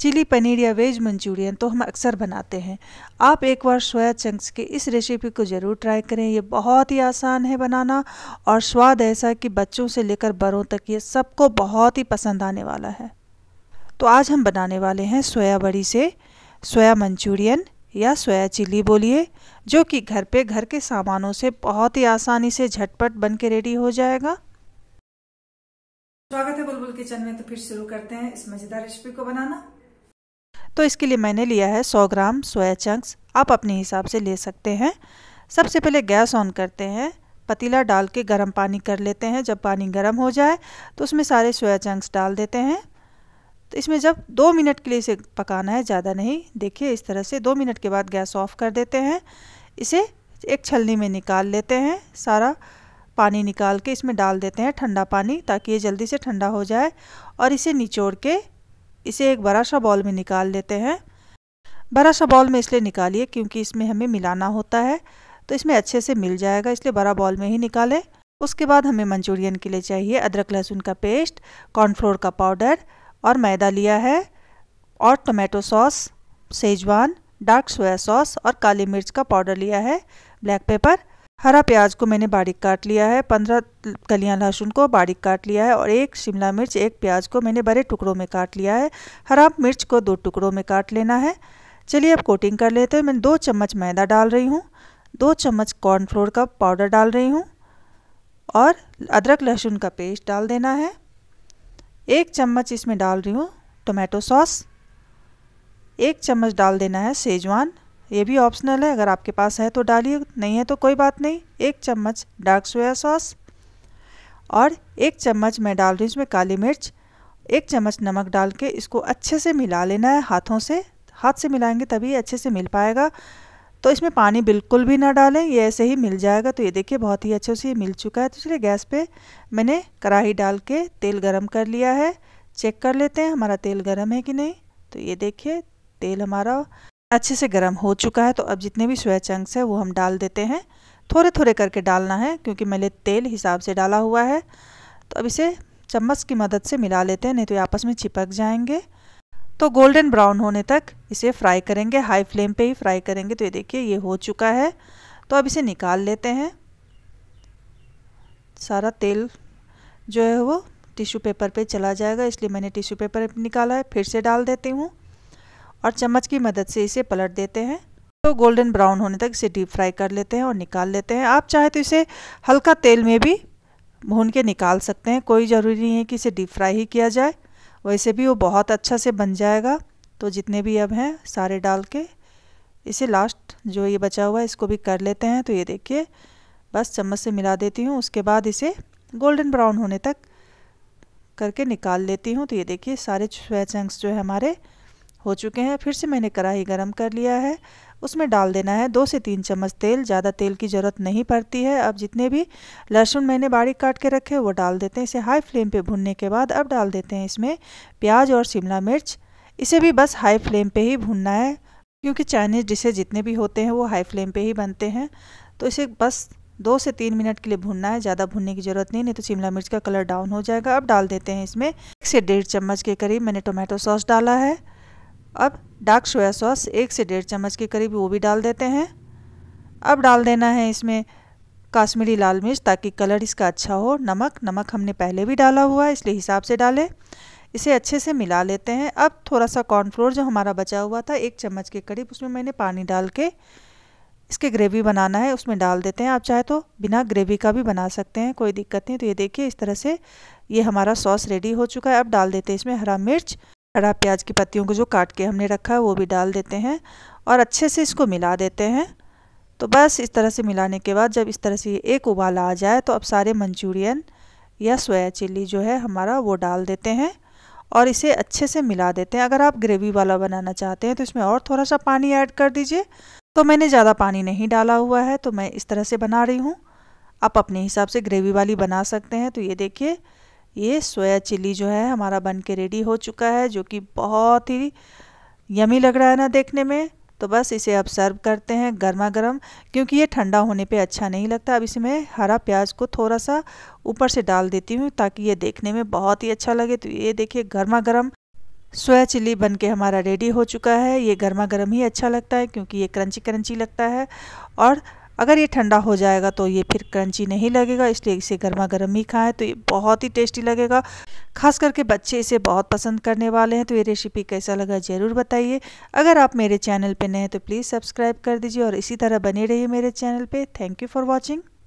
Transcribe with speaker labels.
Speaker 1: chilli paneer या veg Manchurian तो हम अक्सर बनाते हैं आप एक बार सोया चंक्स की इस रेसिपी को ज़रूर ट्राई करें ये बहुत ही आसान है बनाना और स्वाद ऐसा कि बच्चों से लेकर बड़ों तक ये सबको बहुत ही पसंद आने वाला है तो आज हम बनाने वाले हैं सोया बड़ी से सोया मंचूरियन या सोया चिली बोलिए जो कि घर पे घर के सामानों से बहुत ही आसानी से झटपट बन के रेडी हो जाएगा स्वागत है बुलबुल किचन में तो फिर शुरू करते हैं इस मजेदार रेसिपी को बनाना तो इसके लिए मैंने लिया है 100 ग्राम सोया चंक्स आप अपने हिसाब से ले सकते हैं सबसे पहले गैस ऑन करते हैं पतीला डाल के गर्म पानी कर लेते हैं जब पानी गर्म हो जाए तो उसमें सारे सोया चंक्स डाल देते हैं तो इसमें जब दो मिनट के लिए इसे पकाना है ज़्यादा नहीं देखिए इस तरह से दो मिनट के बाद गैस ऑफ कर देते हैं इसे एक छलनी में निकाल लेते हैं सारा पानी निकाल के इसमें डाल देते हैं ठंडा पानी ताकि ये जल्दी से ठंडा हो जाए और इसे निचोड़ के इसे एक बड़ा सा बॉल में निकाल लेते हैं बड़ा सा बॉल में इसलिए निकालिए क्योंकि इसमें हमें मिलाना होता है तो इसमें अच्छे से मिल जाएगा इसलिए बड़ा बॉल में ही निकालें उसके बाद हमें मंचूरियन के लिए चाहिए अदरक लहसुन का पेस्ट कॉर्नफ्लोर का पाउडर और मैदा लिया है और tomato sauce schezwan dark soya sauce और काली मिर्च का पाउडर लिया है ब्लैक पेपर हरा प्याज को मैंने बारीक काट लिया है पंद्रह कलियां लहसुन को बारीक काट लिया है और एक शिमला मिर्च एक प्याज को मैंने बड़े टुकड़ों में काट लिया है हरा मिर्च को दो टुकड़ों में काट लेना है चलिए अब कोटिंग कर लेते हैं मैं दो चम्मच मैदा डाल रही हूँ दो चम्मच कॉर्नफ्लोर का पाउडर डाल रही हूँ और अदरक लहसुन का पेस्ट डाल देना है एक चम्मच इसमें डाल रही हूँ टोमेटो सॉस एक चम्मच डाल देना है सेजवान ये भी ऑप्शनल है अगर आपके पास है तो डालिए नहीं है तो कोई बात नहीं एक चम्मच डार्क सोया सॉस और एक चम्मच मैं डाल रही हूँ इसमें काली मिर्च एक चम्मच नमक डाल के इसको अच्छे से मिला लेना है हाथों से हाथ से मिलाएंगे तभी अच्छे से मिल पाएगा तो इसमें पानी बिल्कुल भी ना डालें ये ऐसे ही मिल जाएगा तो ये देखिए बहुत ही अच्छे से ये मिल चुका है तो इसलिए गैस पे मैंने कढ़ाई डाल के तेल गरम कर लिया है चेक कर लेते हैं हमारा तेल गरम है कि नहीं तो ये देखिए तेल हमारा अच्छे से गर्म हो चुका है तो अब जितने भी सोया चंक्स है वो हम डाल देते हैं थोड़े थोड़े करके डालना है क्योंकि मैंने तेल हिसाब से डाला हुआ है तो अब इसे चम्मच की मदद से मिला लेते हैं नहीं तो ये आपस में चिपक जाएंगे तो गोल्डन ब्राउन होने तक इसे फ्राई करेंगे हाई फ्लेम पे ही फ्राई करेंगे तो ये देखिए ये हो चुका है तो अब इसे निकाल लेते हैं सारा तेल जो है वो टिश्यू पेपर पे चला जाएगा इसलिए मैंने टिश्यू पेपर निकाला है फिर से डाल देती हूँ और चम्मच की मदद से इसे पलट देते हैं तो गोल्डन ब्राउन होने तक इसे डीप फ्राई कर लेते हैं और निकाल लेते हैं आप चाहे तो इसे हल्का तेल में भी भून के निकाल सकते हैं कोई ज़रूरी नहीं है कि इसे डीप फ्राई ही किया जाए वैसे भी वो बहुत अच्छा से बन जाएगा तो जितने भी अब हैं सारे डाल के इसे लास्ट जो ये बचा हुआ है इसको भी कर लेते हैं तो ये देखिए बस चम्मच से मिला देती हूँ उसके बाद इसे गोल्डन ब्राउन होने तक करके निकाल लेती हूँ तो ये देखिए सारे चंक्स जो है हमारे हो चुके हैं फिर से मैंने कढ़ाई गरम कर लिया है उसमें डाल देना है दो से तीन चम्मच तेल ज़्यादा तेल की ज़रूरत नहीं पड़ती है अब जितने भी लहसुन मैंने बारीक काट के रखे वो डाल देते हैं इसे हाई फ्लेम पे भूनने के बाद अब डाल देते हैं इसमें प्याज और शिमला मिर्च इसे भी बस हाई फ्लेम पर ही भूनना है क्योंकि चाइनीज़ डिशेज जितने भी होते हैं वो हाई फ्लेम पर ही बनते हैं तो इसे बस दो से तीन मिनट के लिए भूनना है ज़्यादा भूनने की ज़रूरत नहीं नहीं तो शिमला मिर्च का कलर डाउन हो जाएगा अब डाल देते हैं इसमें एक से डेढ़ चम्मच के करीब मैंने टोमेटो सॉस डाला है अब डार्क सोया सॉस एक से डेढ़ चम्मच के करीब वो भी डाल देते हैं अब डाल देना है इसमें काश्मीरी लाल मिर्च ताकि कलर इसका अच्छा हो नमक नमक हमने पहले भी डाला हुआ है इसलिए हिसाब से डालें इसे अच्छे से मिला लेते हैं अब थोड़ा सा कॉर्नफ्लोर जो हमारा बचा हुआ था एक चम्मच के करीब उसमें मैंने पानी डाल के इसके ग्रेवी बनाना है उसमें डाल देते हैं आप चाहे तो बिना ग्रेवी का भी बना सकते हैं कोई दिक्कत नहीं तो ये देखिए इस तरह से ये हमारा सॉस रेडी हो चुका है अब डाल देते हैं इसमें हरा मिर्च कड़ा प्याज की पत्तियों को जो काट के हमने रखा है वो भी डाल देते हैं और अच्छे से इसको मिला देते हैं तो बस इस तरह से मिलाने के बाद जब इस तरह से एक उबाल आ जाए तो अब सारे मंचूरियन या सोया चिल्ली जो है हमारा वो डाल देते हैं और इसे अच्छे से मिला देते हैं अगर आप ग्रेवी वाला बनाना चाहते हैं तो इसमें और थोड़ा सा पानी ऐड कर दीजिए तो मैंने ज़्यादा पानी नहीं डाला हुआ है तो मैं इस तरह से बना रही हूँ आप अपने हिसाब से ग्रेवी वाली बना सकते हैं तो ये देखिए ये सोया चिली जो है हमारा बन के रेडी हो चुका है जो कि बहुत ही यमी लग रहा है ना देखने में तो बस इसे अब सर्व करते हैं गर्मा गर्म क्योंकि ये ठंडा होने पे अच्छा नहीं लगता अब इसमें हरा प्याज को थोड़ा सा ऊपर से डाल देती हूँ ताकि ये देखने में बहुत ही अच्छा लगे तो ये देखिए गर्मा गर्म सोया चिल्ली बन के हमारा रेडी हो चुका है ये गर्मा गर्म ही अच्छा लगता है क्योंकि ये क्रंची क्रंची लगता है और अगर ये ठंडा हो जाएगा तो ये फिर क्रंची नहीं लगेगा इसलिए इसे गर्मा गर्म ही खाएँ तो ये बहुत ही टेस्टी लगेगा खास करके बच्चे इसे बहुत पसंद करने वाले हैं तो ये रेसिपी कैसा लगा ज़रूर बताइए अगर आप मेरे चैनल पर नए हैं तो प्लीज़ सब्सक्राइब कर दीजिए और इसी तरह बने रहिए मेरे चैनल पर थैंक यू फॉर वॉचिंग